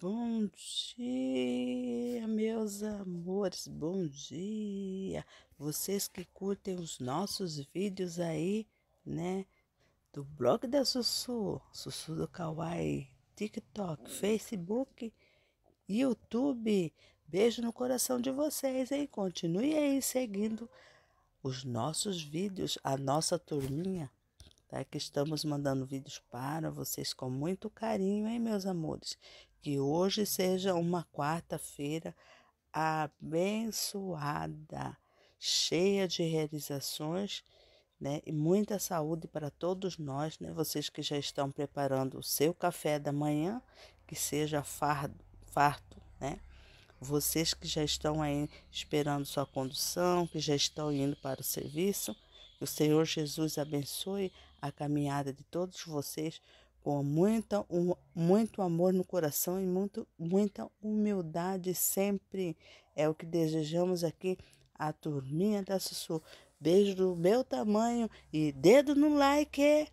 Bom dia, meus amores, bom dia. Vocês que curtem os nossos vídeos aí, né? Do blog da Sussu, Sussu do Kawaii, TikTok, Facebook, YouTube. Beijo no coração de vocês, hein? Continue aí seguindo os nossos vídeos, a nossa turminha tá? Que estamos mandando vídeos para vocês com muito carinho, hein, meus amores? Que hoje seja uma quarta-feira abençoada, cheia de realizações, né? E muita saúde para todos nós, né? Vocês que já estão preparando o seu café da manhã, que seja fardo, farto, né? Vocês que já estão aí esperando sua condução, que já estão indo para o serviço, que o Senhor Jesus abençoe a caminhada de todos vocês com muita, um, muito amor no coração e muito, muita humildade sempre. É o que desejamos aqui à turminha da Sussu. Beijo do meu tamanho e dedo no like.